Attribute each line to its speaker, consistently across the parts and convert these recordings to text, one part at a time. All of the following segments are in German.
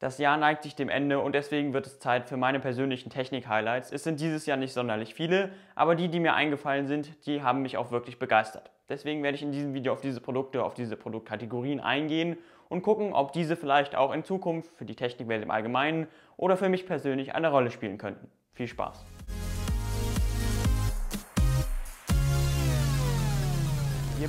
Speaker 1: Das Jahr neigt sich dem Ende und deswegen wird es Zeit für meine persönlichen Technik-Highlights. Es sind dieses Jahr nicht sonderlich viele, aber die, die mir eingefallen sind, die haben mich auch wirklich begeistert. Deswegen werde ich in diesem Video auf diese Produkte, auf diese Produktkategorien eingehen und gucken, ob diese vielleicht auch in Zukunft für die Technikwelt im Allgemeinen oder für mich persönlich eine Rolle spielen könnten. Viel Spaß!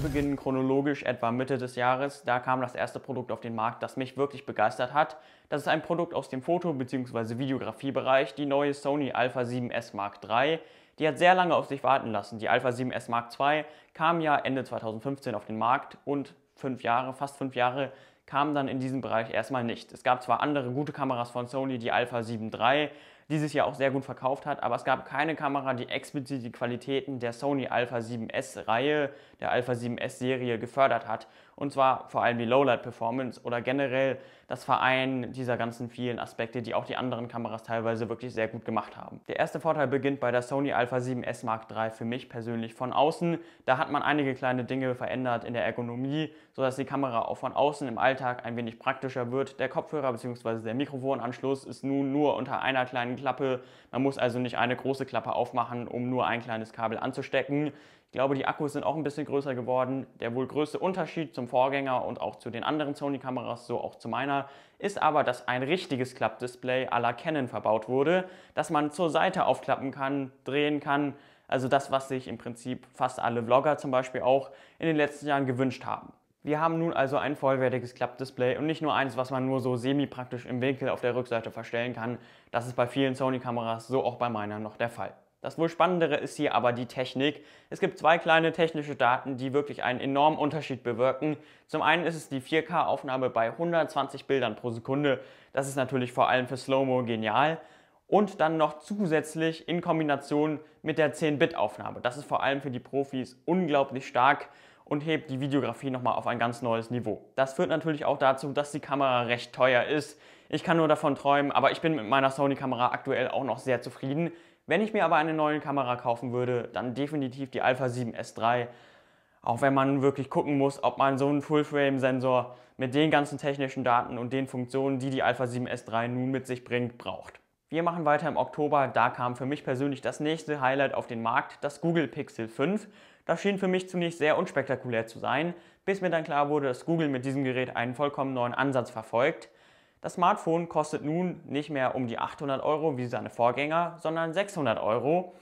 Speaker 1: Wir beginnen chronologisch etwa Mitte des Jahres. Da kam das erste Produkt auf den Markt, das mich wirklich begeistert hat. Das ist ein Produkt aus dem Foto- bzw. Videografiebereich, die neue Sony Alpha 7S Mark III. Die hat sehr lange auf sich warten lassen. Die Alpha 7S Mark II kam ja Ende 2015 auf den Markt und fünf Jahre, fast fünf Jahre, kam dann in diesem Bereich erstmal nicht. Es gab zwar andere gute Kameras von Sony, die Alpha 7 III, dieses Jahr auch sehr gut verkauft hat, aber es gab keine Kamera, die explizit die Qualitäten der Sony Alpha 7S-Reihe, der Alpha 7S-Serie gefördert hat. Und zwar vor allem die Lowlight-Performance oder generell das Verein dieser ganzen vielen Aspekte, die auch die anderen Kameras teilweise wirklich sehr gut gemacht haben. Der erste Vorteil beginnt bei der Sony Alpha 7S Mark III für mich persönlich von außen. Da hat man einige kleine Dinge verändert in der Ergonomie, sodass die Kamera auch von außen im Alltag ein wenig praktischer wird. Der Kopfhörer bzw. der Mikrofonanschluss ist nun nur unter einer kleinen Klappe. Man muss also nicht eine große Klappe aufmachen, um nur ein kleines Kabel anzustecken. Ich glaube, die Akkus sind auch ein bisschen größer geworden. Der wohl größte Unterschied zum Vorgänger und auch zu den anderen Sony-Kameras, so auch zu meiner, ist aber, dass ein richtiges Klappdisplay à la Canon verbaut wurde, das man zur Seite aufklappen kann, drehen kann. Also das, was sich im Prinzip fast alle Vlogger zum Beispiel auch in den letzten Jahren gewünscht haben. Wir haben nun also ein vollwertiges Klappdisplay und nicht nur eins, was man nur so semi-praktisch im Winkel auf der Rückseite verstellen kann. Das ist bei vielen Sony-Kameras, so auch bei meiner, noch der Fall. Das wohl Spannendere ist hier aber die Technik. Es gibt zwei kleine technische Daten, die wirklich einen enormen Unterschied bewirken. Zum einen ist es die 4K-Aufnahme bei 120 Bildern pro Sekunde. Das ist natürlich vor allem für Slow-Mo genial. Und dann noch zusätzlich in Kombination mit der 10-Bit-Aufnahme. Das ist vor allem für die Profis unglaublich stark und hebt die Videografie nochmal auf ein ganz neues Niveau. Das führt natürlich auch dazu, dass die Kamera recht teuer ist. Ich kann nur davon träumen, aber ich bin mit meiner Sony-Kamera aktuell auch noch sehr zufrieden. Wenn ich mir aber eine neue Kamera kaufen würde, dann definitiv die Alpha 7S 3 Auch wenn man wirklich gucken muss, ob man so einen full frame sensor mit den ganzen technischen Daten und den Funktionen, die die Alpha 7S 3 nun mit sich bringt, braucht. Wir machen weiter im Oktober. Da kam für mich persönlich das nächste Highlight auf den Markt, das Google Pixel 5. Das schien für mich zunächst sehr unspektakulär zu sein, bis mir dann klar wurde, dass Google mit diesem Gerät einen vollkommen neuen Ansatz verfolgt. Das Smartphone kostet nun nicht mehr um die 800 Euro wie seine Vorgänger, sondern 600 Euro.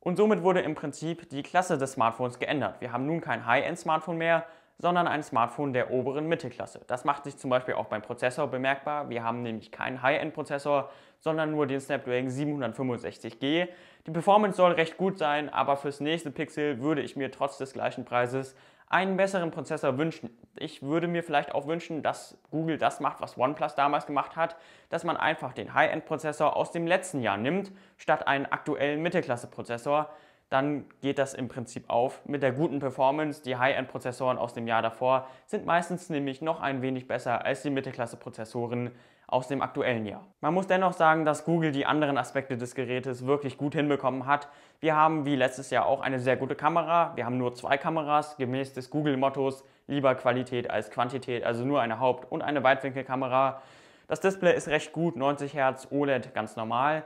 Speaker 1: Und somit wurde im Prinzip die Klasse des Smartphones geändert. Wir haben nun kein High-End-Smartphone mehr, sondern ein Smartphone der oberen Mittelklasse. Das macht sich zum Beispiel auch beim Prozessor bemerkbar. Wir haben nämlich keinen High-End-Prozessor, sondern nur den Snapdragon 765G. Die Performance soll recht gut sein, aber fürs nächste Pixel würde ich mir trotz des gleichen Preises einen besseren Prozessor wünschen. Ich würde mir vielleicht auch wünschen, dass Google das macht, was OnePlus damals gemacht hat, dass man einfach den High-End-Prozessor aus dem letzten Jahr nimmt, statt einen aktuellen Mittelklasse-Prozessor dann geht das im Prinzip auf mit der guten Performance. Die High-End-Prozessoren aus dem Jahr davor sind meistens nämlich noch ein wenig besser als die Mittelklasse-Prozessoren aus dem aktuellen Jahr. Man muss dennoch sagen, dass Google die anderen Aspekte des Gerätes wirklich gut hinbekommen hat. Wir haben wie letztes Jahr auch eine sehr gute Kamera. Wir haben nur zwei Kameras gemäß des Google-Mottos lieber Qualität als Quantität, also nur eine Haupt- und eine Weitwinkelkamera. Das Display ist recht gut, 90 Hertz OLED ganz normal.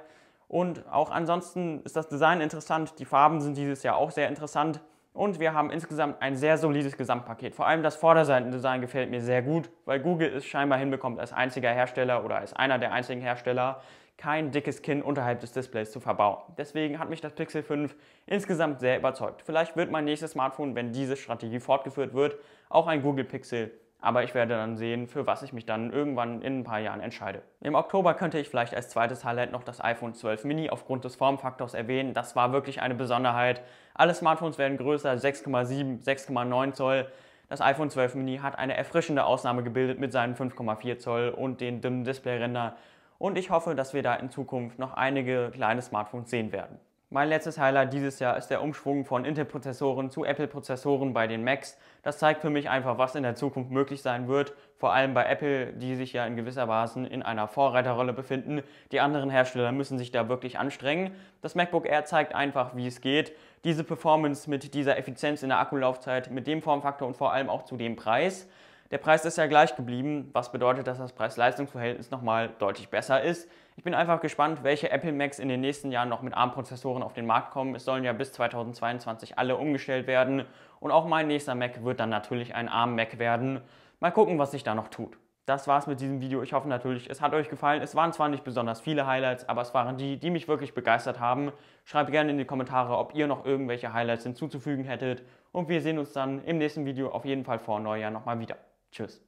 Speaker 1: Und auch ansonsten ist das Design interessant, die Farben sind dieses Jahr auch sehr interessant und wir haben insgesamt ein sehr solides Gesamtpaket. Vor allem das Vorderseitendesign gefällt mir sehr gut, weil Google es scheinbar hinbekommt, als einziger Hersteller oder als einer der einzigen Hersteller kein dickes Kinn unterhalb des Displays zu verbauen. Deswegen hat mich das Pixel 5 insgesamt sehr überzeugt. Vielleicht wird mein nächstes Smartphone, wenn diese Strategie fortgeführt wird, auch ein Google Pixel aber ich werde dann sehen, für was ich mich dann irgendwann in ein paar Jahren entscheide. Im Oktober könnte ich vielleicht als zweites Highlight noch das iPhone 12 Mini aufgrund des Formfaktors erwähnen. Das war wirklich eine Besonderheit. Alle Smartphones werden größer, 6,7, 6,9 Zoll. Das iPhone 12 Mini hat eine erfrischende Ausnahme gebildet mit seinen 5,4 Zoll und den dünnen Displayrändern. Und ich hoffe, dass wir da in Zukunft noch einige kleine Smartphones sehen werden. Mein letztes Highlight dieses Jahr ist der Umschwung von Intel-Prozessoren zu Apple-Prozessoren bei den Macs. Das zeigt für mich einfach, was in der Zukunft möglich sein wird, vor allem bei Apple, die sich ja in gewisser Weise in einer Vorreiterrolle befinden. Die anderen Hersteller müssen sich da wirklich anstrengen. Das MacBook Air zeigt einfach, wie es geht. Diese Performance mit dieser Effizienz in der Akkulaufzeit, mit dem Formfaktor und vor allem auch zu dem Preis. Der Preis ist ja gleich geblieben, was bedeutet, dass das Preis-Leistungs-Verhältnis nochmal deutlich besser ist. Ich bin einfach gespannt, welche Apple Macs in den nächsten Jahren noch mit ARM-Prozessoren auf den Markt kommen. Es sollen ja bis 2022 alle umgestellt werden und auch mein nächster Mac wird dann natürlich ein ARM-Mac werden. Mal gucken, was sich da noch tut. Das war's mit diesem Video. Ich hoffe natürlich, es hat euch gefallen. Es waren zwar nicht besonders viele Highlights, aber es waren die, die mich wirklich begeistert haben. Schreibt gerne in die Kommentare, ob ihr noch irgendwelche Highlights hinzuzufügen hättet. Und wir sehen uns dann im nächsten Video auf jeden Fall vor Neujahr nochmal wieder. Tschüss.